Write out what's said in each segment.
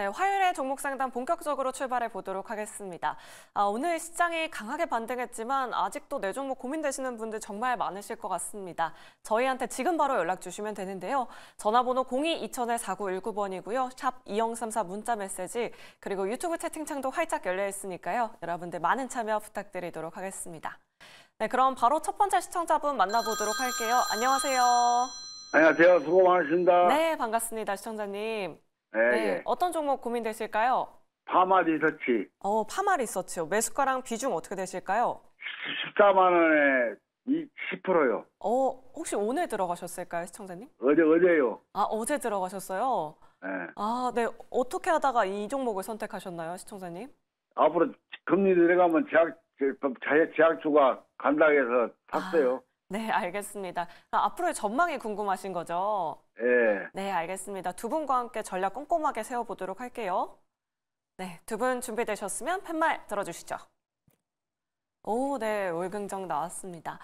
네, 화요일에 종목상담 본격적으로 출발해 보도록 하겠습니다. 아, 오늘 시장이 강하게 반등했지만 아직도 내 종목 고민되시는 분들 정말 많으실 것 같습니다. 저희한테 지금 바로 연락 주시면 되는데요. 전화번호 02-2000-4919번이고요. 샵 2034 문자메시지 그리고 유튜브 채팅창도 활짝 열려 있으니까요. 여러분들 많은 참여 부탁드리도록 하겠습니다. 네, 그럼 바로 첫 번째 시청자분 만나보도록 할게요. 안녕하세요. 안녕하세요. 수고 많으십니다. 네, 반갑습니다. 시청자님. 네, 네, 예. 어떤 종목 고민되실까요? 파마 리서치. 어, 파마 리서치요. 매수가랑 비중 어떻게 되실까요? 14만 원에 이 10%요. 어, 혹시 오늘 들어가셨을까요, 시청자님? 어제 어제요. 아, 어제 들어가셨어요. 네. 아, 네. 어떻게 하다가 이 종목을 선택하셨나요, 시청자님? 앞으로 금리 내려가면 제약 재제주가 간다 해서 샀어요. 아, 네, 알겠습니다. 앞으로의 전망이 궁금하신 거죠? 예. 네, 알겠습니다. 두 분과 함께 전략 꼼꼼하게 세워보도록 할게요. 네, 두 분 준비되셨으면 팻말 들어주시죠. 오, 네, 월긍정 나왔습니다.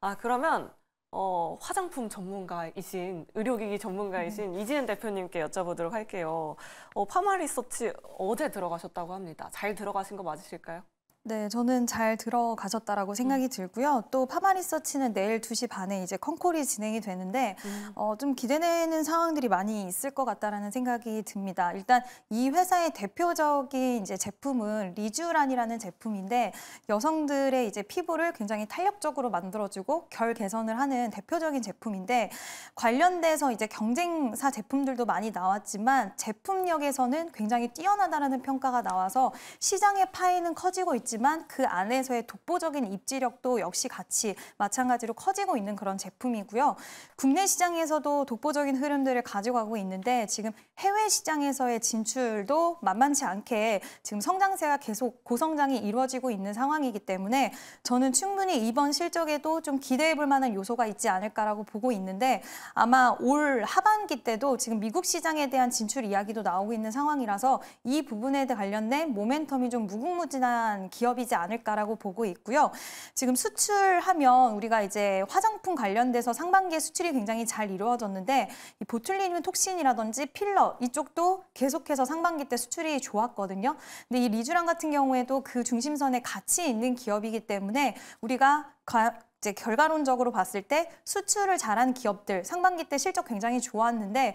아, 그러면 어, 화장품 전문가이신 의료기기 전문가이신 음. 이지은 대표님께 여쭤보도록 할게요. 어, 파마 리서치 어제 들어가셨다고 합니다. 잘 들어가신 거 맞으실까요? 네, 저는 잘 들어가셨다라고 음. 생각이 들고요. 또 파마 리서치는 내일 2시 반에 이제 컨콜이 진행이 되는데 음. 어, 좀 기대되는 상황들이 많이 있을 것 같다라는 생각이 듭니다. 일단 이 회사의 대표적인 이제 제품은 리쥬란이라는 제품인데 여성들의 이제 피부를 굉장히 탄력적으로 만들어주고 결 개선을 하는 대표적인 제품인데 관련돼서 이제 경쟁사 제품들도 많이 나왔지만 제품력에서는 굉장히 뛰어나다라는 평가가 나와서 시장의 파이는 커지고 있지. 있지만 그 안에서의 독보적인 입지력도 역시 같이 마찬가지로 커지고 있는 그런 제품이고요. 국내 시장에서도 독보적인 흐름들을 가져가고 있는데 지금 해외 시장에서의 진출도 만만치 않게 지금 성장세가 계속 고성장이 이루어지고 있는 상황이기 때문에 저는 충분히 이번 실적에도 좀 기대해 볼 만한 요소가 있지 않을까라고 보고 있는데 아마 올 하반기 때도 지금 미국 시장에 대한 진출 이야기도 나오고 있는 상황이라서 이 부분에 관련된 모멘텀이 좀 무궁무진한 기업이지 않을까라고 보고 있고요. 지금 수출하면 우리가 이제 화장품 관련돼서 상반기에 수출이 굉장히 잘 이루어졌는데 이 보툴리늄 톡신이라든지 필러 이쪽도 계속해서 상반기 때 수출이 좋았거든요. 근데 이 리쥬랑 같은 경우에도 그 중심선에 같이 있는 기업이기 때문에 우리가 가, 이제 결과론적으로 봤을 때 수출을 잘한 기업들 상반기 때 실적 굉장히 좋았는데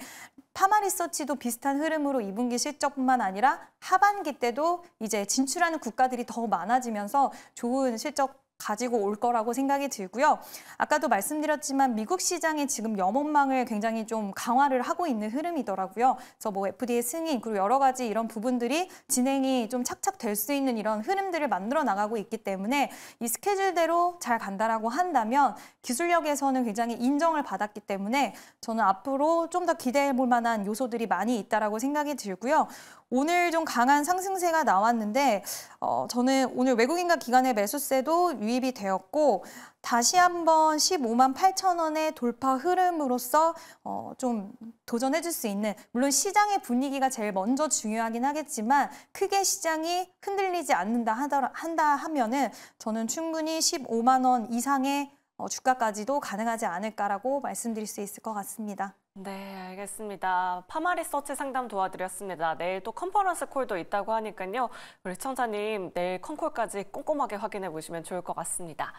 파마 리서치도 비슷한 흐름으로 2분기 실적뿐만 아니라 하반기 때도 이제 진출하는 국가들이 더 많아지면서 좋은 실적 가지고 올 거라고 생각이 들고요. 아까도 말씀드렸지만 미국 시장이 지금 염원망을 굉장히 좀 강화를 하고 있는 흐름이더라고요. 그래서 뭐 FDA 승인 그리고 여러 가지 이런 부분들이 진행이 좀 착착 될 수 있는 이런 흐름들을 만들어 나가고 있기 때문에 이 스케줄대로 잘 간다라고 한다면 기술력에서는 굉장히 인정을 받았기 때문에 저는 앞으로 좀 더 기대해 볼 만한 요소들이 많이 있다라고 생각이 들고요. 오늘 좀 강한 상승세가 나왔는데 어, 저는 오늘 외국인과 기관의 매수세도 유입이 되었고 다시 한번 15만 8천 원의 돌파 흐름으로써 어, 좀 도전해 줄 수 있는 물론 시장의 분위기가 제일 먼저 중요하긴 하겠지만 크게 시장이 흔들리지 않는다 하더라, 한다 하면은 저는 충분히 15만 원 이상의 어, 주가까지도 가능하지 않을까라고 말씀드릴 수 있을 것 같습니다. 네, 알겠습니다. 파마리 서치 상담 도와드렸습니다. 내일 또 컨퍼런스 콜도 있다고 하니까요. 우리 시청자님 내일 컨콜까지 꼼꼼하게 확인해 보시면 좋을 것 같습니다.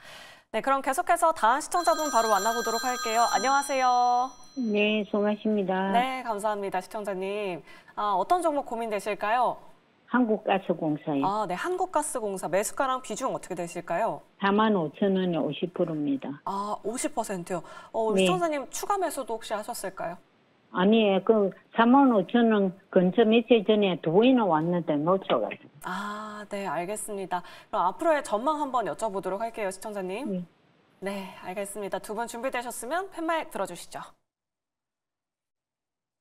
네, 그럼 계속해서 다음 시청자분 바로 만나보도록 할게요. 안녕하세요. 네, 송아씨입니다. 네, 감사합니다. 시청자님. 아, 어떤 종목 고민되실까요? 한국가스공사요. 아, 네. 한국가스공사 매수가랑 비중 어떻게 되실까요? 4만 5천 원에 50%입니다. 아, 50%요. 어, 네. 청자님 추가 매수도 혹시 하셨을까요? 아니, 그 4만 5천 원 근처 며칠 전에 두 번이나 왔는데 놓쳐가지고. 아, 네, 알겠습니다. 그럼 앞으로의 전망 한번 여쭤보도록 할게요, 시청자님. 네, 네 알겠습니다. 두 분 준비되셨으면 팻말 들어주시죠.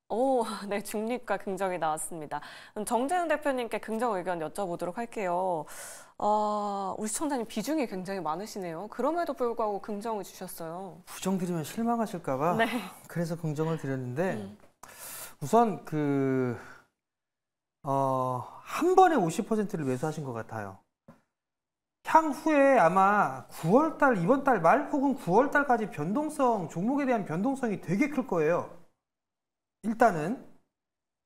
오, 네, 중립과 긍정이 나왔습니다. 정재훈 대표님께 긍정 의견 여쭤보도록 할게요. 아, 우리 시청자님 비중이 굉장히 많으시네요. 그럼에도 불구하고 긍정을 주셨어요. 부정 드리면 실망하실까봐 네. 그래서 긍정을 드렸는데 음. 우선 그, 어, 한 번에 50%를 매수하신 것 같아요. 향후에 아마 9월달, 이번 달 말 혹은 9월달까지 변동성, 종목에 대한 변동성이 되게 클 거예요. 일단은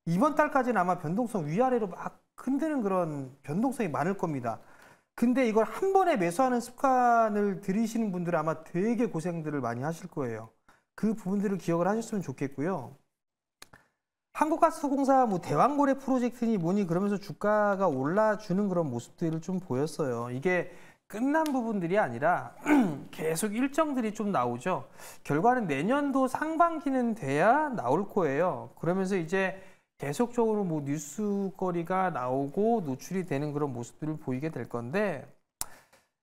이번 달까지는 아마 변동성 위아래로 막 흔드는 그런 변동성이 많을 겁니다. 근데 이걸 한 번에 매수하는 습관을 들이시는 분들은 아마 되게 고생들을 많이 하실 거예요. 그 부분들을 기억을 하셨으면 좋겠고요. 한국가스공사 뭐 대왕고래 프로젝트니 뭐니 그러면서 주가가 올라주는 그런 모습들을 좀 보였어요. 이게 끝난 부분들이 아니라 계속 일정들이 좀 나오죠. 결과는 내년도 상반기는 돼야 나올 거예요. 그러면서 이제 계속적으로 뭐 뉴스거리가 나오고 노출이 되는 그런 모습들을 보이게 될 건데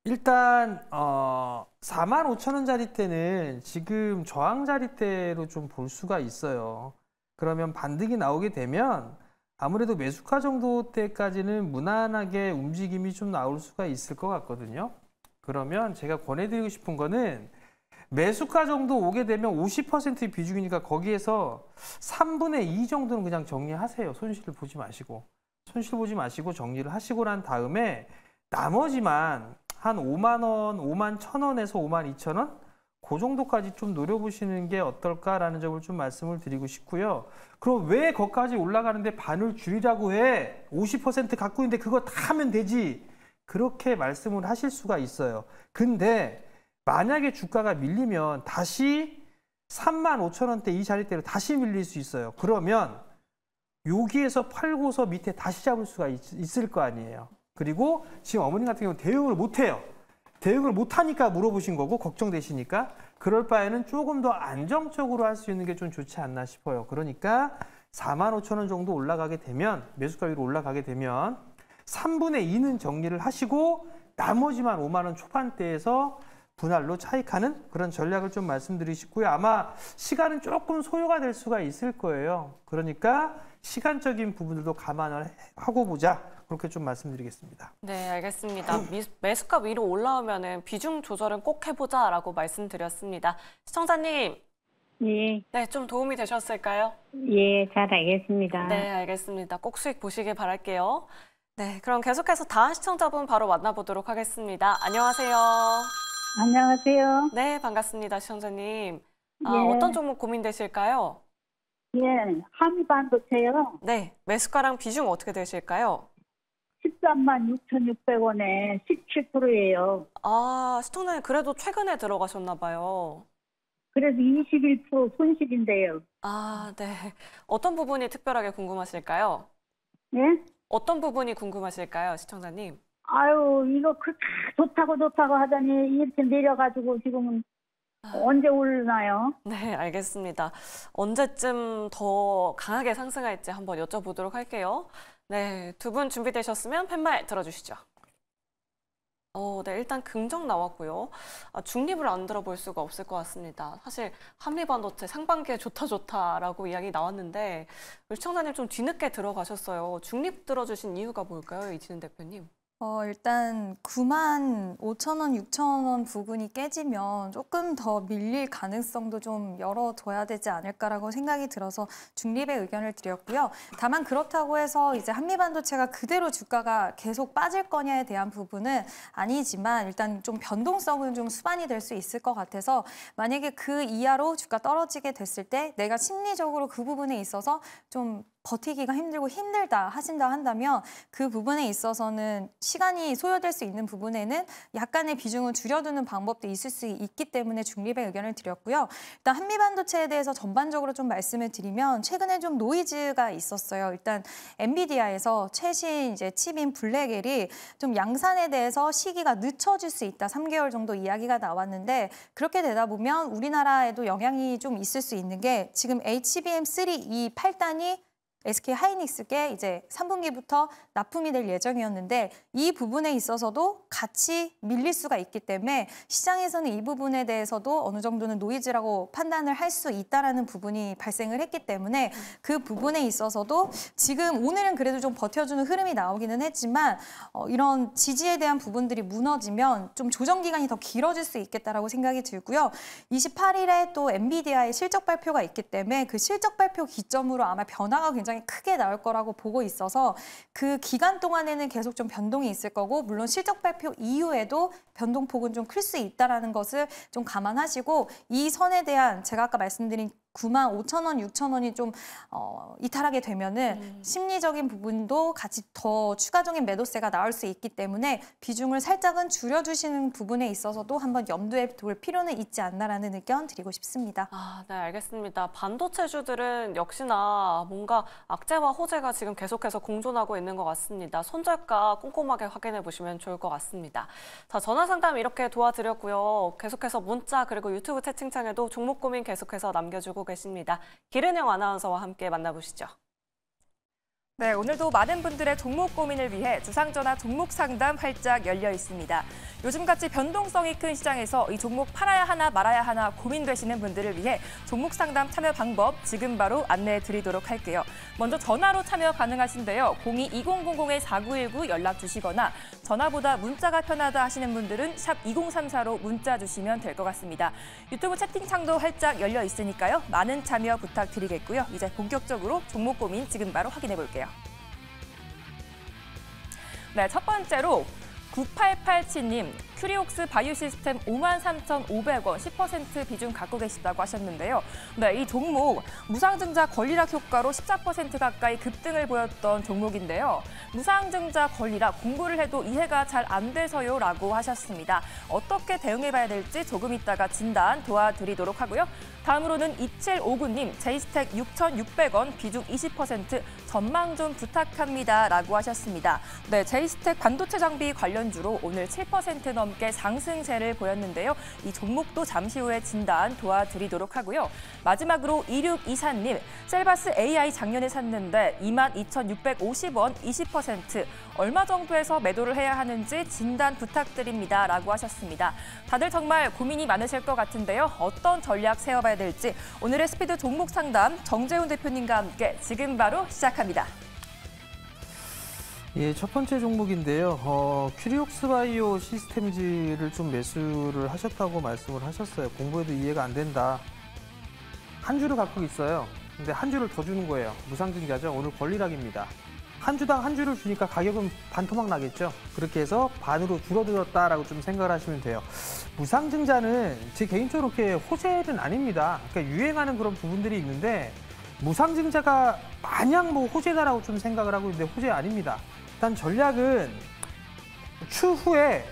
일단 어 4만 5천 원짜리 때는 지금 저항 자리 때로 좀 볼 수가 있어요. 그러면 반등이 나오게 되면 아무래도 매수가 정도 때까지는 무난하게 움직임이 좀 나올 수가 있을 것 같거든요. 그러면 제가 권해드리고 싶은 거는 매수가 정도 오게 되면 50%의 비중이니까 거기에서 3분의 2 정도는 그냥 정리하세요. 손실을 보지 마시고. 손실 보지 마시고 정리를 하시고 난 다음에 나머지만 한 5만 원, 5만 1천 원에서 5만 2천 원그 정도까지 좀 노려보시는 게 어떨까라는 점을 좀 말씀을 드리고 싶고요. 그럼 왜 거기까지 올라가는데 반을 줄이라고 해? 50% 갖고 있는데 그거 다 하면 되지. 그렇게 말씀을 하실 수가 있어요. 근데 만약에 주가가 밀리면 다시 3만 5천 원대 이 자리대로 다시 밀릴 수 있어요. 그러면 여기에서 팔고서 밑에 다시 잡을 수가 있, 을거 아니에요. 그리고 지금 어머님 같은 경우는 대응을 못해요. 대응을 못하니까 물어보신 거고 걱정되시니까 그럴 바에는 조금 더 안정적으로 할 수 있는 게 좀 좋지 않나 싶어요. 그러니까 4만 5천 원 정도 올라가게 되면 매수가율이 올라가게 되면 3분의 2는 정리를 하시고 나머지만 5만 원 초반대에서 분할로 차익하는 그런 전략을 좀 말씀드리시고요. 아마 시간은 조금 소요가 될 수가 있을 거예요. 그러니까 시간적인 부분들도 감안을 하고 보자 그렇게 좀 말씀드리겠습니다. 네, 알겠습니다. 매수가 위로 올라오면 비중 조절은 꼭 해보자라고 말씀드렸습니다. 시청자님. 예. 네, 좀 도움이 되셨을까요? 예, 잘 알겠습니다. 네, 알겠습니다. 꼭 수익 보시길 바랄게요. 네, 그럼 계속해서 다음 시청자분 바로 만나보도록 하겠습니다. 안녕하세요. 안녕하세요. 네, 반갑습니다, 시청자님. 아, 예. 어떤 종목 고민되실까요? 예, 한반도체요. 네, 매수가랑 비중 어떻게 되실까요? 13만 6,600원에 17%예요. 아, 스톤은 그래도 최근에 들어가셨나 봐요. 그래서 21% 손실인데요. 아, 네. 어떤 부분이 특별하게 궁금하실까요? 예? 어떤 부분이 궁금하실까요, 시청자님? 아유, 이거 그 좋다고 좋다고 하더니 이렇게 내려가지고 지금은 언제 오르나요? 네, 알겠습니다. 언제쯤 더 강하게 상승할지 한번 여쭤보도록 할게요. 네, 두 분 준비되셨으면 팻말 들어주시죠. 어, 네, 일단 긍정 나왔고요. 아, 중립을 안 들어볼 수가 없을 것 같습니다. 사실 한미반도체 상반기에 좋다 좋다라고 이야기 나왔는데 시청자님 좀 뒤늦게 들어가셨어요. 중립 들어주신 이유가 뭘까요, 이진은 대표님? 어, 일단 9만 5천 원, 6천 원부분이 깨지면 조금 더 밀릴 가능성도 좀 열어둬야 되지 않을까라고 생각이 들어서 중립의 의견을 드렸고요. 다만 그렇다고 해서 이제 한미반도체가 그대로 주가가 계속 빠질 거냐에 대한 부분은 아니지만 일단 좀 변동성은 좀 수반이 될 수 있을 것 같아서 만약에 그 이하로 주가 떨어지게 됐을 때 내가 심리적으로 그 부분에 있어서 좀 버티기가 힘들고 힘들다 하신다 한다면 그 부분에 있어서는 시간이 소요될 수 있는 부분에는 약간의 비중을 줄여두는 방법도 있을 수 있기 때문에 중립의 의견을 드렸고요. 일단 한미반도체에 대해서 전반적으로 좀 말씀을 드리면 최근에 좀 노이즈가 있었어요. 일단 엔비디아에서 최신 이제 칩인 블랙엘이 좀 양산에 대해서 시기가 늦춰질 수 있다. 3개월 정도 이야기가 나왔는데 그렇게 되다 보면 우리나라에도 영향이 좀 있을 수 있는 게 지금 HBM3E 8단이 SK 하이닉스계 이제 3분기부터 납품이 될 예정이었는데 이 부분에 있어서도 같이 밀릴 수가 있기 때문에 시장에서는 이 부분에 대해서도 어느 정도는 노이즈라고 판단을 할 수 있다라는 부분이 발생을 했기 때문에 그 부분에 있어서도 지금 오늘은 그래도 좀 버텨주는 흐름이 나오기는 했지만 어, 이런 지지에 대한 부분들이 무너지면 좀 조정 기간이 더 길어질 수 있겠다라고 생각이 들고요. 28일에 또 엔비디아의 실적 발표가 있기 때문에 그 실적 발표 기점으로 아마 변화가 굉장히 굉장히 크게 나올 거라고 보고 있어서 그 기간 동안에는 계속 좀 변동이 있을 거고 물론 실적 발표 이후에도 변동폭은 좀 클 수 있다라는 것을 좀 감안하시고 이 선에 대한 제가 아까 말씀드린 9만 5천 원, 6천 원이 좀 어, 이탈하게 되면은 음. 심리적인 부분도 같이 더 추가적인 매도세가 나올 수 있기 때문에 비중을 살짝은 줄여주시는 부분에 있어서도 한번 염두에 둘 필요는 있지 않나라는 의견 드리고 싶습니다. 아, 네, 알겠습니다. 반도체주들은 역시나 뭔가 악재와 호재가 지금 계속해서 공존하고 있는 것 같습니다. 손절가 꼼꼼하게 확인해 보시면 좋을 것 같습니다. 자, 전화 상담 이렇게 도와드렸고요. 계속해서 문자 그리고 유튜브 채팅창에도 종목 고민 계속해서 남겨주고 계십니다. 기른영 아나운서와 함께 만나보시죠. 네, 오늘도 많은 분들의 종목 고민을 위해 주상전화 종목 상담 활짝 열려 있습니다. 요즘같이 변동성이 큰 시장에서 이 종목 팔아야 하나 말아야 하나 고민되시는 분들을 위해 종목 상담 참여 방법 지금 바로 안내해 드리도록 할게요. 먼저 전화로 참여 가능하신데요. 02-2000-4919 연락 주시거나 전화보다 문자가 편하다 하시는 분들은 샵 2034로 문자 주시면 될 것 같습니다. 유튜브 채팅창도 활짝 열려 있으니까요. 많은 참여 부탁드리겠고요. 이제 본격적으로 종목 고민 지금 바로 확인해 볼게요. 네, 첫 번째로 9887님 큐리옥스 바이오 시스템 53,500원 10% 비중 갖고 계시다고 하셨는데요. 네, 이 종목 무상증자 권리락 효과로 14% 가까이 급등을 보였던 종목인데요. 무상증자 권리락 공부를 해도 이해가 잘 안 돼서요라고 하셨습니다. 어떻게 대응해봐야 될지 조금 있다가 진단 도와드리도록 하고요. 다음으로는 2759님 제이스텍 6,600원 비중 20% 전망 좀 부탁합니다라고 하셨습니다. 네, 제이스텍 반도체 장비 관련주로 오늘 7%넘 함께 상승세를 보였는데요. 이 종목도 잠시 후에 진단 도와드리도록 하고요. 마지막으로 2624님, 셀바스 AI 작년에 샀는데 22,650원 20% 얼마 정도에서 매도를 해야 하는지 진단 부탁드립니다. 라고 하셨습니다. 다들 정말 고민이 많으실 것 같은데요. 어떤 전략 세워봐야 될지 오늘의 스피드 종목 상담 정재훈 대표님과 함께 지금 바로 시작합니다. 예, 첫 번째 종목인데요. 어, 큐리옥스 바이오 시스템즈를 좀 매수를 하셨다고 말씀을 하셨어요. 공부해도 이해가 안 된다. 한 주를 갖고 있어요. 근데 한 주를 더 주는 거예요. 무상증자죠. 오늘 권리락입니다. 한 주당 한 주를 주니까 가격은 반토막 나겠죠. 그렇게 해서 반으로 줄어들었다라고 좀 생각을 하시면 돼요. 무상증자는 제 개인적으로 이렇게 호재는 아닙니다. 그러니까 유행하는 그런 부분들이 있는데 무상증자가 마냥 뭐 호재다라고 좀 생각을 하고 있는데 호재 아닙니다. 일단 전략은 추후에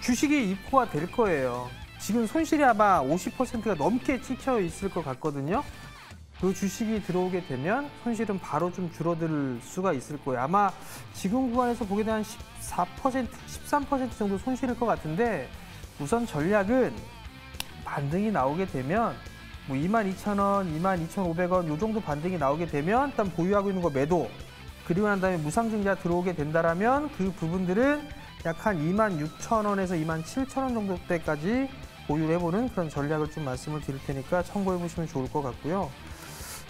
주식이 입고가 될 거예요. 지금 손실이 아마 50%가 넘게 찍혀 있을 것 같거든요. 그 주식이 들어오게 되면 손실은 바로 좀 줄어들 수가 있을 거예요. 아마 지금 구간에서 보게 되면 14%, 13% 정도 손실일 것 같은데 우선 전략은 반등이 나오게 되면 뭐 22,000원, 22,500원 이 정도 반등이 나오게 되면 일단 보유하고 있는 거 매도 그리고 난 다음에 무상증자 들어오게 된다라면 그 부분들은 약 한 2만 6천 원에서 2만 7천 원 정도 때까지 보유를 해보는 그런 전략을 좀 말씀을 드릴 테니까 참고해 보시면 좋을 것 같고요.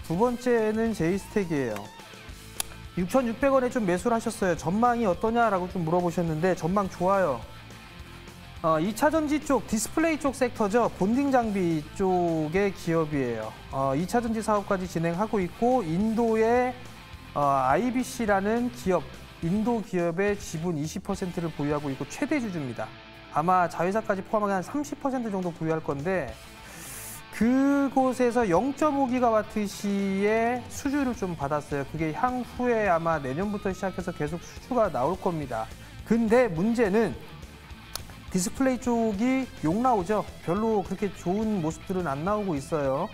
두 번째는 제이스텍이에요 6,600원에 좀 매수를 하셨어요. 전망이 어떠냐라고 좀 물어보셨는데 전망 좋아요. 어, 2차전지 쪽, 디스플레이 쪽 섹터죠. 본딩 장비 쪽의 기업이에요. 어, 2차전지 사업까지 진행하고 있고 인도의 어, IBC라는 기업, 인도 기업의 지분 20%를 보유하고 있고 최대 주주입니다. 아마 자회사까지 포함하면 한30% 정도 보유할 건데 그곳에서 0.5기가와트 시의 수주를 좀 받았어요. 그게 향후에 아마 내년부터 시작해서 계속 수주가 나올 겁니다. 근데 문제는 디스플레이 쪽이 욕 나오죠. 별로 그렇게 좋은 모습들은 안 나오고 있어요.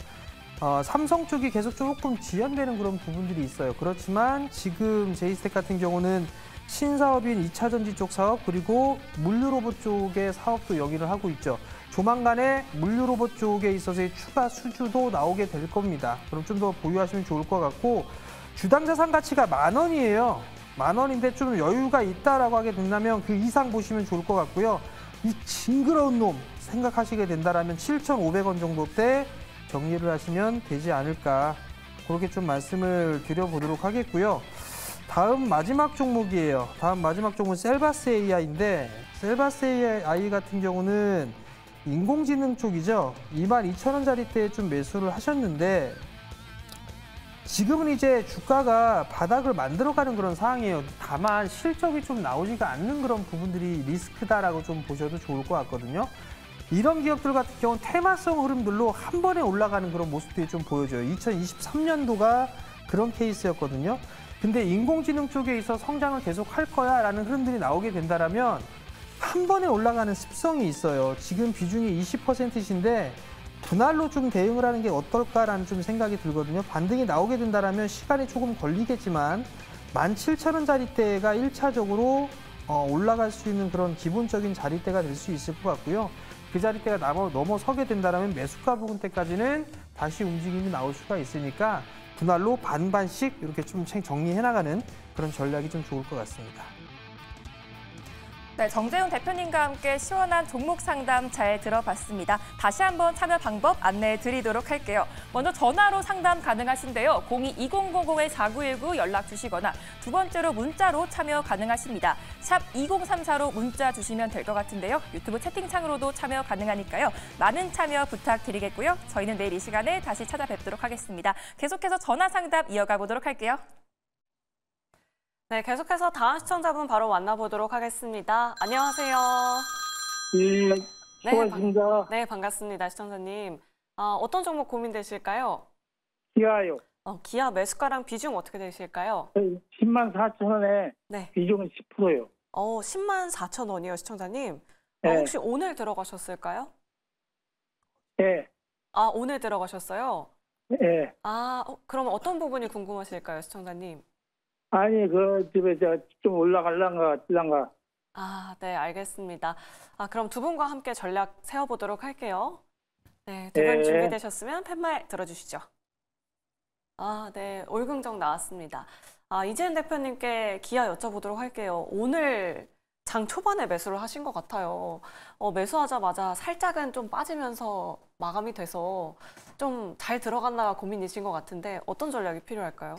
어, 삼성 쪽이 계속 조금 지연되는 그런 부분들이 있어요. 그렇지만 지금 제이스텍 같은 경우는 신사업인 2차 전지 쪽 사업 그리고 물류로봇 쪽의 사업도 여기를 하고 있죠. 조만간에 물류로봇 쪽에 있어서의 추가 수주도 나오게 될 겁니다. 그럼 좀 더 보유하시면 좋을 것 같고 주당 자산 가치가 만 원이에요. 만 원인데 좀 여유가 있다라고 하게 된다면 그 이상 보시면 좋을 것 같고요. 이 징그러운 놈 생각하시게 된다라면 7,500원 정도 때 정리를 하시면 되지 않을까 그렇게 좀 말씀을 드려보도록 하겠고요. 다음 마지막 종목이에요. 다음 마지막 종목은 셀바스 AI인데 셀바스 AI 같은 경우는 인공지능 쪽이죠. 2 2 0 0 0원짜리때 좀 매수를 하셨는데 지금은 이제 주가가 바닥을 만들어가는 그런 상황이에요. 다만 실적이 좀 나오지가 않는 그런 부분들이 리스크다라고 좀 보셔도 좋을 것 같거든요. 이런 기업들 같은 경우는 테마성 흐름들로 한 번에 올라가는 그런 모습들이 좀 보여져요. 2023년도가 그런 케이스였거든요. 근데 인공지능 쪽에 있어 성장을 계속 할 거야 라는 흐름들이 나오게 된다면 한 번에 올라가는 습성이 있어요. 지금 비중이 2 0인데 분할로 좀 대응을 하는 게 어떨까라는 좀 생각이 들거든요. 반등이 나오게 된다면 시간이 조금 걸리겠지만 17,000원 짜리대가 1차적으로 어, 올라갈 수 있는 그런 기본적인 자리대가 될 수 있을 것 같고요. 그 자리대가 넘어, 넘어서게 된다면 매수가 부근 때까지는 다시 움직임이 나올 수가 있으니까 분할로 반반씩 이렇게 좀 정리해 나가는 그런 전략이 좀 좋을 것 같습니다. 네, 정재훈 대표님과 함께 시원한 종목 상담 잘 들어봤습니다. 다시 한번 참여 방법 안내해 드리도록 할게요. 먼저 전화로 상담 가능하신데요. 02-2000-4919 연락 주시거나 두 번째로 문자로 참여 가능하십니다. 샵 2034로 문자 주시면 될 것 같은데요. 유튜브 채팅창으로도 참여 가능하니까요. 많은 참여 부탁드리겠고요. 저희는 내일 이 시간에 다시 찾아뵙도록 하겠습니다. 계속해서 전화 상담 이어가 보도록 할게요. 네, 계속해서 다음 시청자분 바로 만나보도록 하겠습니다. 안녕하세요. 예, 네, 수고하니다 바, 네, 반갑습니다, 시청자님. 아, 어떤 종목 고민되실까요? 기아요. 어, 기아 매수가랑 비중 어떻게 되실까요? 10만 4천 원에 네. 비중은 10%요. 어, 10만 4천 원이요, 시청자님. 어, 네. 어, 혹시 오늘 들어가셨을까요? 네. 아, 오늘 들어가셨어요? 네. 아, 어, 그럼 어떤 부분이 궁금하실까요, 시청자님? 아니 그 집에 제가 좀 올라갈란가 갈란가. 아, 네, 알겠습니다. 아, 그럼 두 분과 함께 전략 세워보도록 할게요. 네, 두분 네. 준비되셨으면 팻말 들어주시죠. 아, 네, 올긍정 나왔습니다. 아, 이재현 대표님께 기아 여쭤보도록 할게요. 오늘 장 초반에 매수를 하신 것 같아요. 어, 매수하자마자 살짝은 좀 빠지면서 마감이 돼서 좀 잘 들어갔나 고민이신 것 같은데 어떤 전략이 필요할까요?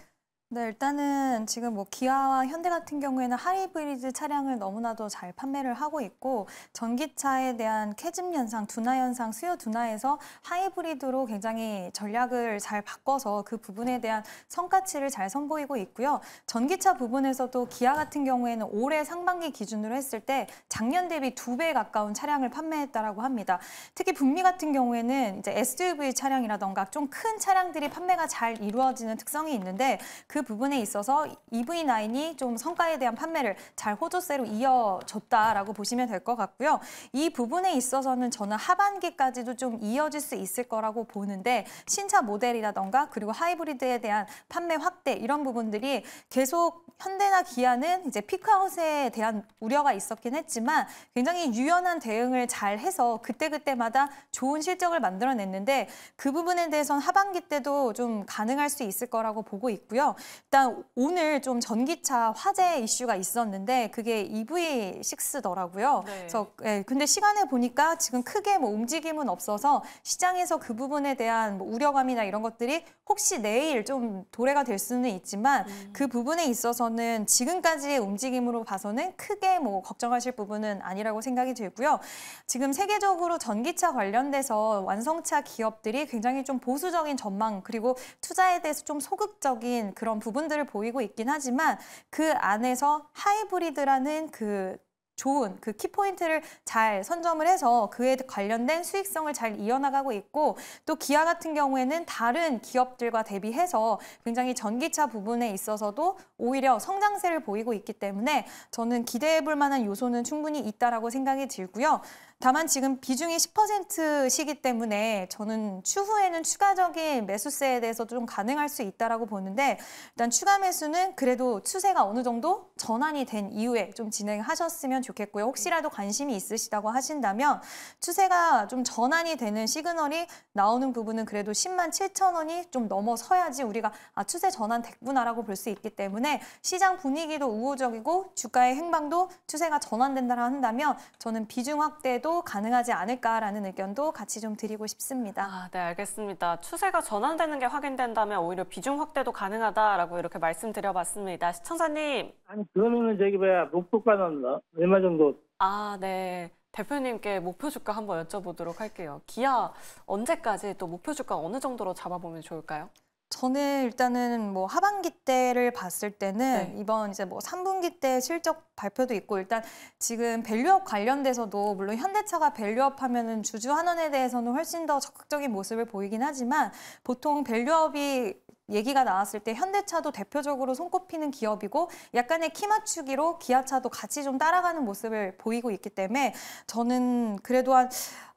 네, 일단은 지금 뭐 기아와 현대 같은 경우에는 하이브리드 차량을 너무나도 잘 판매를 하고 있고 전기차에 대한 캐즘 현상, 둔화 현상, 수요 둔화에서 하이브리드로 굉장히 전략을 잘 바꿔서 그 부분에 대한 성과치를 잘 선보이고 있고요. 전기차 부분에서도 기아 같은 경우에는 올해 상반기 기준으로 했을 때 작년 대비 두 배 가까운 차량을 판매했다라고 합니다. 특히 북미 같은 경우에는 이제 SUV 차량이라던가 좀 큰 차량들이 판매가 잘 이루어지는 특성이 있는데 그그 부분에 있어서 EV9이 좀 성과에 대한 판매를 잘 호조세로 이어졌다라고 보시면 될 것 같고요. 이 부분에 있어서는 저는 하반기까지도 좀 이어질 수 있을 거라고 보는데 신차 모델이라던가 그리고 하이브리드에 대한 판매 확대 이런 부분들이 계속 현대나 기아는 이제 피크아웃에 대한 우려가 있었긴 했지만 굉장히 유연한 대응을 잘 해서 그때그때마다 좋은 실적을 만들어냈는데 그 부분에 대해서는 하반기 때도 좀 가능할 수 있을 거라고 보고 있고요. 일단 오늘 좀 전기차 화재 이슈가 있었는데 그게 EV6더라고요. 네. 그래서 예, 근데 시간을 보니까 지금 크게 뭐 움직임은 없어서 시장에서 그 부분에 대한 뭐 우려감이나 이런 것들이 혹시 내일 좀 도래가 될 수는 있지만 음. 그 부분에 있어서는 지금까지의 움직임으로 봐서는 크게 뭐 걱정하실 부분은 아니라고 생각이 들고요. 지금 세계적으로 전기차 관련돼서 완성차 기업들이 굉장히 좀 보수적인 전망 그리고 투자에 대해서 좀 소극적인 그런 그런 부분들을 보이고 있긴 하지만 그 안에서 하이브리드라는 그 좋은 그 키포인트를 잘 선점을 해서 그에 관련된 수익성을 잘 이어나가고 있고 또 기아 같은 경우에는 다른 기업들과 대비해서 굉장히 전기차 부분에 있어서도 오히려 성장세를 보이고 있기 때문에 저는 기대해 볼 만한 요소는 충분히 있다라고 생각이 들고요. 다만 지금 비중이 10%시기 때문에 저는 추후에는 추가적인 매수세에 대해서 도좀 가능할 수 있다라고 보는데 일단 추가 매수는 그래도 추세가 어느 정도 전환이 된 이후에 좀 진행하셨으면 좋겠고요. 혹시라도 관심이 있으시다고 하신다면 추세가 좀 전환이 되는 시그널이 나오는 부분은 그래도 10만 7천 원이 좀 넘어서야지 우리가 아 추세 전환 됐구나라고 볼 수 있기 때문에 시장 분위기도 우호적이고 주가의 행방도 추세가 전환된다라 한다면 저는 비중 확대도 해도 가능하지 않을까라는 의견도 같이 좀 드리고 싶습니다. 아, 네, 알겠습니다. 추세가 전환되는 게 확인된다면 오히려 비중 확대도 가능하다라고 이렇게 말씀드려봤습니다. 시청자님. 아니, 그러면은 저기 뭐야, 목표가는 얼마 정도? 아, 네. 대표님께 목표 주가 한번 여쭤보도록 할게요. 기아 언제까지 또 목표 주가 어느 정도로 잡아보면 좋을까요? 저는 일단은 뭐 하반기 때를 봤을 때는 네. 이번 이제 뭐 3분기 때 실적 발표도 있고 일단 지금 밸류업 관련돼서도 물론 현대차가 밸류업 하면은 주주 환원에 대해서는 훨씬 더 적극적인 모습을 보이긴 하지만 보통 밸류업이 얘기가 나왔을 때 현대차도 대표적으로 손꼽히는 기업이고 약간의 키 맞추기로 기아차도 같이 좀 따라가는 모습을 보이고 있기 때문에 저는 그래도 한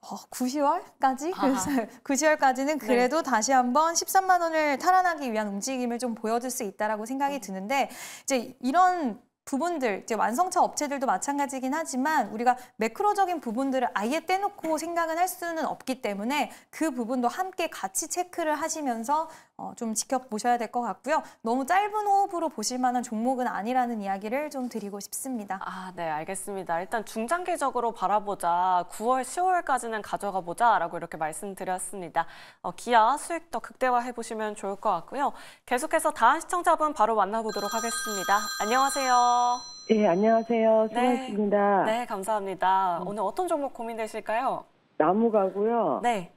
어, 9 0월까지9 0월까지는 그래도 네. 다시 한번 13만 원을 탈환하기 위한 움직임을 좀 보여줄 수 있다라고 생각이 음. 드는데 이제 이런 부분들, 이제 완성차 업체들도 마찬가지긴 하지만 우리가 매크로적인 부분들을 아예 떼놓고 생각은 할 수는 없기 때문에 그 부분도 함께 같이 체크를 하시면서 어, 좀 지켜보셔야 될 것 같고요. 너무 짧은 호흡으로 보실 만한 종목은 아니라는 이야기를 좀 드리고 싶습니다. 아, 네, 알겠습니다. 일단 중장기적으로 바라보자. 9월, 10월까지는 가져가 보자라고 이렇게 말씀드렸습니다. 어, 기아 수익 더 극대화해 보시면 좋을 것 같고요. 계속해서 다음 시청자분 바로 만나보도록 하겠습니다. 안녕하세요. 예, 네, 안녕하세요. 수고하셨습니다. 네, 네 감사합니다. 음. 오늘 어떤 종목 고민되실까요? 나무 가고요. 네.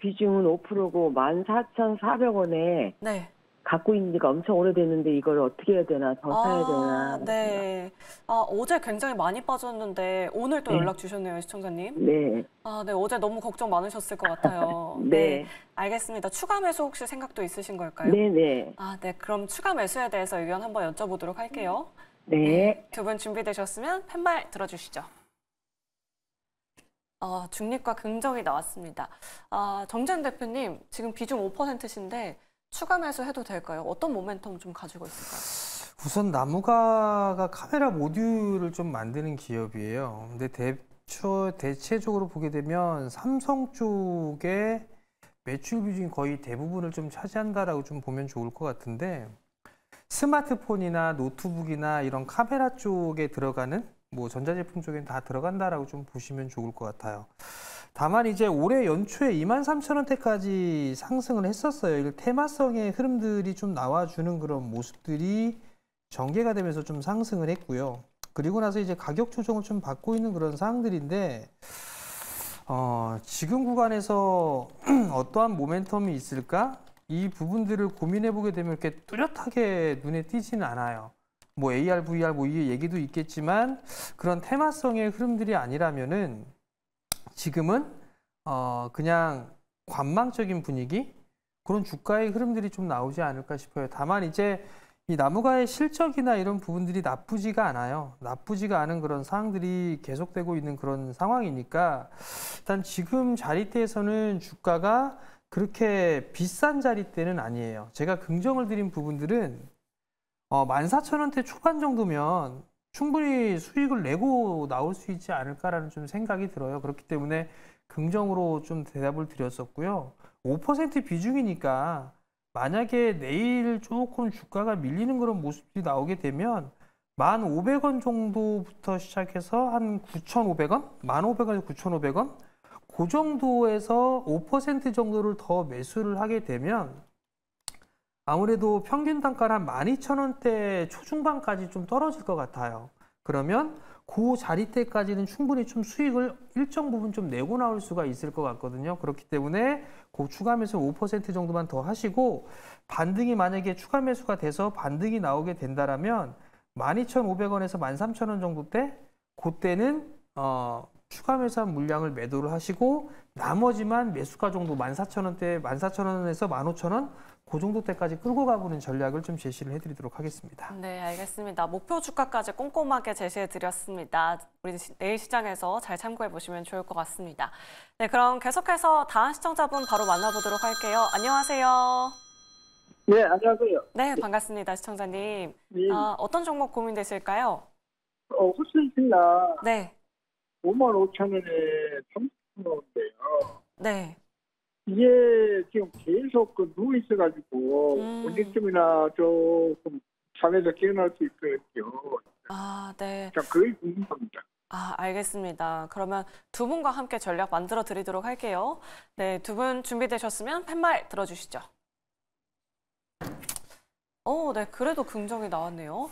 비중은 5%고 14,400원에 네. 갖고 있는 지가 엄청 오래됐는데 이걸 어떻게 해야 되나 더 아, 사야 되나. 네. 아, 어제 굉장히 많이 빠졌는데 오늘 또 네. 연락 주셨네요, 시청자님. 네. 아, 네. 어제 너무 걱정 많으셨을 것 같아요. 네. 네. 알겠습니다. 추가 매수 혹시 생각도 있으신 걸까요? 네, 네. 아, 네. 그럼 추가 매수에 대해서 의견 한번 여쭤보도록 할게요. 네. 네. 두분 준비되셨으면 팻말 들어주시죠. 어, 중립과 긍정이 나왔습니다. 아, 정재현 대표님, 지금 비중 5%신데 추가 매수 해도 될까요? 어떤 모멘텀 좀 가지고 있을까요? 우선 나무가가 카메라 모듈을 좀 만드는 기업이에요. 근데 대초, 대체적으로 보게 되면 삼성 쪽에 매출 비중이 거의 대부분을 좀 차지한다라고 좀 보면 좋을 것 같은데 스마트폰이나 노트북이나 이런 카메라 쪽에 들어가는 뭐 전자제품 쪽엔다 들어간다라고 좀 보시면 좋을 것 같아요. 다만 이제 올해 연초에 23,000원대까지 상승을 했었어요. 이 테마성의 흐름들이 좀 나와주는 그런 모습들이 전개가 되면서 좀 상승을 했고요. 그리고 나서 이제 가격 조정을 좀 받고 있는 그런 사항들인데 어, 지금 구간에서 어떠한 모멘텀이 있을까? 이 부분들을 고민해 보게 되면 이렇게 뚜렷하게 눈에 띄지는 않아요. 뭐 AR, VR 뭐이 얘기도 있겠지만 그런 테마성의 흐름들이 아니라면은 지금은 어 그냥 관망적인 분위기 그런 주가의 흐름들이 좀 나오지 않을까 싶어요. 다만 이제 이 나무가의 실적이나 이런 부분들이 나쁘지가 않아요. 나쁘지가 않은 그런 상황들이 계속되고 있는 그런 상황이니까 일단 지금 자리대에서는 주가가 그렇게 비싼 자리대는 아니에요. 제가 긍정을 드린 부분들은 14,000원대 어, 초반 정도면 충분히 수익을 내고 나올 수 있지 않을까라는 좀 생각이 들어요. 그렇기 때문에 긍정으로 좀 대답을 드렸었고요. 5% 비중이니까 만약에 내일 조금 주가가 밀리는 그런 모습이 나오게 되면 1,500원 정도부터 시작해서 한 9,500원? 1,500원에서 9,500원? 그 정도에서 5% 정도를 더 매수를 하게 되면 아무래도 평균 단가를 한 12,000원대 초중반까지 좀 떨어질 것 같아요. 그러면 그 자리 때까지는 충분히 좀 수익을 일정 부분 좀 내고 나올 수가 있을 것 같거든요. 그렇기 때문에 그 추가 매수 5% 정도만 더 하시고 반등이 만약에 추가 매수가 돼서 반등이 나오게 된다라면 12,500원에서 13,000원 정도 때 그때는 어, 추가 매수한 물량을 매도를 하시고 나머지만 매수가 정도 14,000원대, 14,000원에서 15,000원 그 정도 때까지 끌고 가보는 전략을 좀 제시를 해드리도록 하겠습니다. 네, 알겠습니다. 목표 주가까지 꼼꼼하게 제시해드렸습니다. 우리 내일 시장에서 잘 참고해보시면 좋을 것 같습니다. 네, 그럼 계속해서 다음 시청자분 바로 만나보도록 할게요. 안녕하세요. 네, 안녕하세요. 네, 반갑습니다, 시청자님. 네. 아, 어떤 종목 고민되실까요? 어, 호스나 네. 5만 5천 원에 나오는데요. 네. 이게 지금 계속 그 누워 있어가지고 음. 언제쯤이나 조금 잠에서 깨어날 수 있거든요. 아, 네. 자, 그게 궁금합니다. 아, 알겠습니다. 그러면 두 분과 함께 전략 만들어 드리도록 할게요. 네, 두 분 준비되셨으면 팻말 들어주시죠. 오, 어, 네, 그래도 긍정이 나왔네요.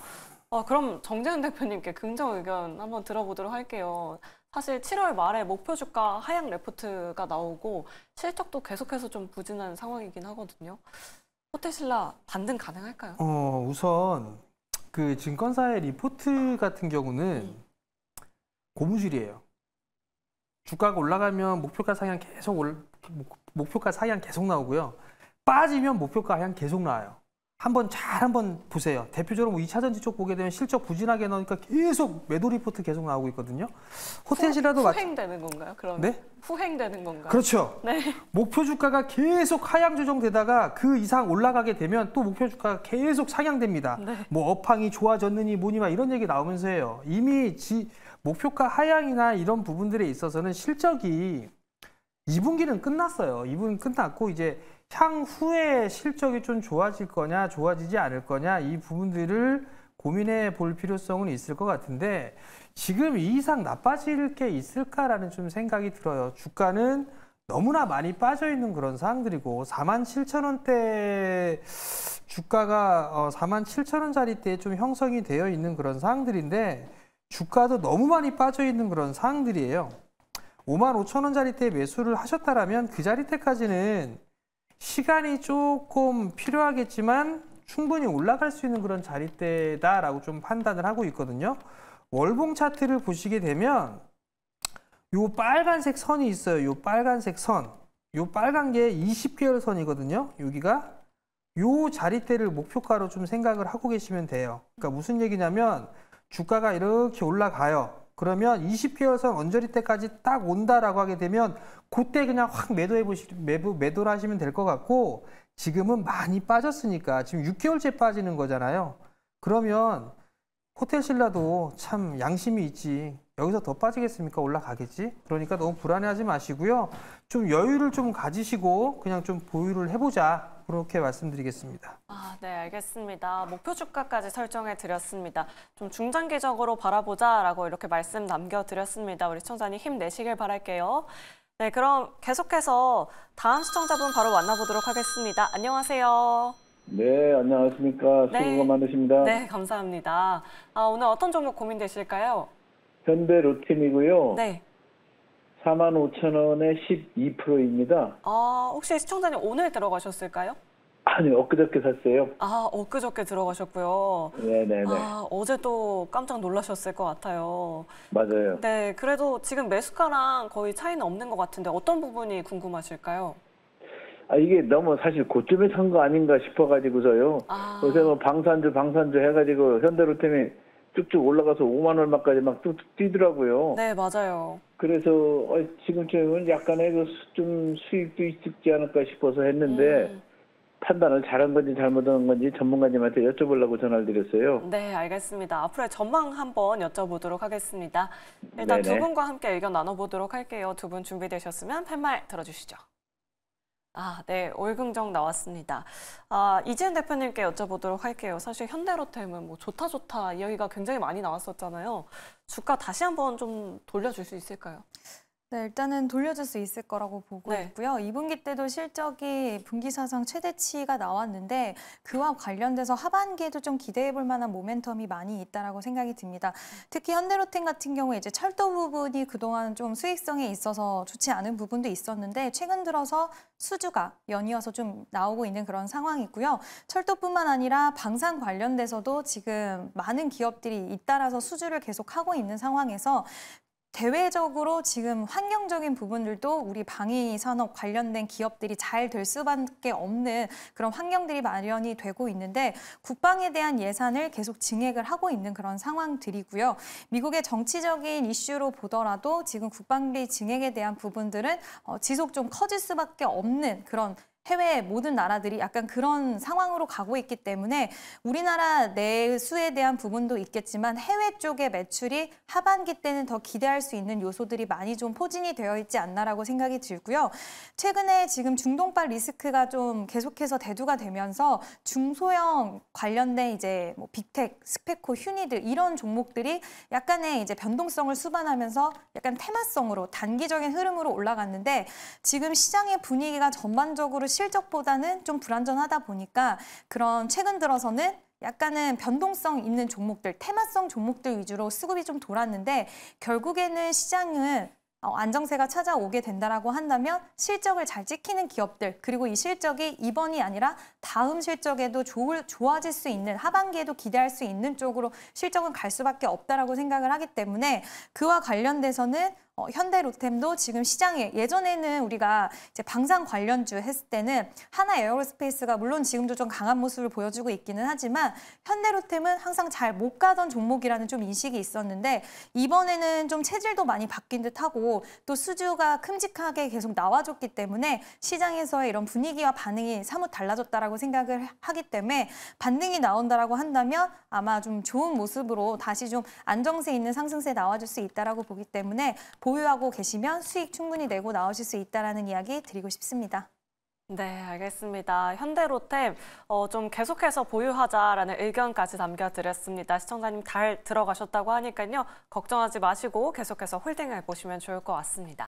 아, 그럼 정재훈 대표님께 긍정 의견 한번 들어보도록 할게요. 사실 7월 말에 목표 주가 하향 레포트가 나오고 실적도 계속해서 좀 부진한 상황이긴 하거든요. 호텔신라 반등 가능할까요? 어, 우선 그 증권사의 리포트 같은 경우는 음. 고무줄이에요. 주가가 올라가면 목표가 상향 계속 올, 목표가 상향 계속 나오고요. 빠지면 목표가 하향 계속 나와요. 한번 잘 한번 보세요. 대표적으로 뭐 2차전지 쪽 보게 되면 실적 부진하게 나오니까 계속 매도 리포트 계속 나오고 있거든요. 호텔이라도 후, 행되는 건가요? 그럼 네? 후행되는 건가요? 그렇죠. 네. 목표 주가가 계속 하향 조정되다가 그 이상 올라가게 되면 또 목표 주가가 계속 상향됩니다. 네. 뭐 업황이 좋아졌느니 뭐니 막 이런 얘기 나오면서 해요. 이미 지 목표가 하향이나 이런 부분들에 있어서는 실적이 2분기는 끝났어요. 2분 끝났고 이제 향후에 실적이 좀 좋아질 거냐 좋아지지 않을 거냐 이 부분들을 고민해 볼 필요성은 있을 것 같은데 지금 이 이상 나빠질 게 있을까라는 좀 생각이 들어요. 주가는 너무나 많이 빠져 있는 그런 상황들이고 4만 7천 원대 주가가 4만 어, 7천 원짜리때 좀 형성이 되어 있는 그런 상황들인데 주가도 너무 많이 빠져 있는 그런 상황들이에요. 5만 5천 원짜리때 매수를 하셨다라면 그 자리 때까지는 시간이 조금 필요하겠지만 충분히 올라갈 수 있는 그런 자리대다라고 좀 판단을 하고 있거든요. 월봉 차트를 보시게 되면 요 빨간색 선이 있어요. 요 빨간색 선. 요 빨간 게 20개월 선이거든요. 여기가 요 자리대를 목표가로 좀 생각을 하고 계시면 돼요. 그러니까 무슨 얘기냐면 주가가 이렇게 올라가요. 그러면 20개월선 언저리 때까지 딱 온다라고 하게 되면 그때 그냥 확 매도해 보시 매부 매도를 하시면 될 것 같고 지금은 많이 빠졌으니까 지금 6개월째 빠지는 거잖아요. 그러면 호텔 신라도 참 양심이 있지. 여기서 더 빠지겠습니까? 올라가겠지? 그러니까 너무 불안해하지 마시고요. 좀 여유를 좀 가지시고 그냥 좀 보유를 해보자. 그렇게 말씀드리겠습니다. 아, 네, 알겠습니다. 목표 주가까지 설정해 드렸습니다. 좀 중장기적으로 바라보자라고 이렇게 말씀 남겨 드렸습니다. 우리 시청자님 힘내시길 바랄게요. 네, 그럼 계속해서 다음 시청자분 바로 만나보도록 하겠습니다. 안녕하세요. 네, 안녕하십니까. 수고가 네. 많으십니다. 네, 감사합니다. 아, 오늘 어떤 종목 고민되실까요? 현대 루틴이고요. 네. 4만 5천 원에 12%입니다. 아, 혹시 시청자님 오늘 들어가셨을까요? 아니, 엊그저께 샀어요. 아, 엊그저께 들어가셨고요. 네네네. 아, 어제 또 깜짝 놀라셨을 것 같아요. 맞아요. 네, 그래도 지금 매수가랑 거의 차이는 없는 것 같은데 어떤 부분이 궁금하실까요? 아, 이게 너무 사실 고점에 산 거 아닌가 싶어가지고서요. 아. 요새 뭐 방산주, 방산주 해가지고 현대로템이 쭉쭉 올라가서 5만 얼마까지 막 뚝뚝 뛰더라고요. 네, 맞아요. 그래서 어, 지금쯤은 약간의 그좀 수익도 있지 않을까 싶어서 했는데 음. 판단을 잘한 건지 잘못한 건지 전문가님한테 여쭤보려고 전화를 드렸어요. 네, 알겠습니다. 앞으로의 전망 한번 여쭤보도록 하겠습니다. 일단 네네. 두 분과 함께 의견 나눠보도록 할게요. 두 분 준비되셨으면 팻말 들어주시죠. 아, 네. 월긍정 나왔습니다. 아, 이지은 대표님께 여쭤보도록 할게요. 사실 현대로템은 뭐 좋다 좋다 이야기가 굉장히 많이 나왔었잖아요. 주가 다시 한번 좀 돌려줄 수 있을까요? 네, 일단은 돌려줄 수 있을 거라고 보고 네. 있고요. 2분기 때도 실적이 분기 사상 최대치가 나왔는데 그와 관련돼서 하반기에도 좀 기대해 볼 만한 모멘텀이 많이 있다라고 생각이 듭니다. 특히 현대로템 같은 경우에 이제 철도 부분이 그동안 좀 수익성에 있어서 좋지 않은 부분도 있었는데 최근 들어서 수주가 연이어서 좀 나오고 있는 그런 상황이고요. 철도뿐만 아니라 방산 관련돼서도 지금 많은 기업들이 잇따라서 수주를 계속하고 있는 상황에서 대외적으로 지금 환경적인 부분들도 우리 방위 산업 관련된 기업들이 잘 될 수밖에 없는 그런 환경들이 마련이 되고 있는데 국방에 대한 예산을 계속 증액을 하고 있는 그런 상황들이고요. 미국의 정치적인 이슈로 보더라도 지금 국방비 증액에 대한 부분들은 어, 지속 좀 커질 수밖에 없는 그런 해외 모든 나라들이 약간 그런 상황으로 가고 있기 때문에 우리나라 내수에 대한 부분도 있겠지만 해외 쪽의 매출이 하반기 때는 더 기대할 수 있는 요소들이 많이 좀 포진이 되어 있지 않나라고 생각이 들고요. 최근에 지금 중동발 리스크가 좀 계속해서 대두가 되면서 중소형 관련된 이제 뭐 빅텍, 스페코, 휴니들 이런 종목들이 약간의 이제 변동성을 수반하면서 약간 테마성으로 단기적인 흐름으로 올라갔는데 지금 시장의 분위기가 전반적으로 실적보다는 좀 불안전하다 보니까 그런 최근 들어서는 약간은 변동성 있는 종목들, 테마성 종목들 위주로 수급이 좀 돌았는데 결국에는 시장은 어, 안정세가 찾아오게 된다라고 한다면 실적을 잘 찍히는 기업들 그리고 이 실적이 이번이 아니라 다음 실적에도 좋을, 좋아질 수 있는 하반기에도 기대할 수 있는 쪽으로 실적은 갈 수밖에 없다라고 생각을 하기 때문에 그와 관련돼서는 어, 현대로템도 지금 시장에 예전에는 우리가 이제 방산 관련주 했을 때는 하나 에어로스페이스가 물론 지금도 좀 강한 모습을 보여주고 있기는 하지만 현대로템은 항상 잘 못 가던 종목이라는 좀 인식이 있었는데 이번에는 좀 체질도 많이 바뀐 듯하고 또 수주가 큼직하게 계속 나와줬기 때문에 시장에서의 이런 분위기와 반응이 사뭇 달라졌다라고 생각을 하기 때문에 반등이 나온다라고 한다면 아마 좀 좋은 모습으로 다시 좀 안정세 있는 상승세 나와줄 수 있다라고 보기 때문에. 보유하고 계시면 수익 충분히 내고 나오실 수 있다는 이야기 드리고 싶습니다. 네, 알겠습니다. 현대로템 어, 좀 계속해서 보유하자라는 의견까지 남겨드렸습니다. 시청자님 잘 들어가셨다고 하니까요. 걱정하지 마시고 계속해서 홀딩해 보시면 좋을 것 같습니다.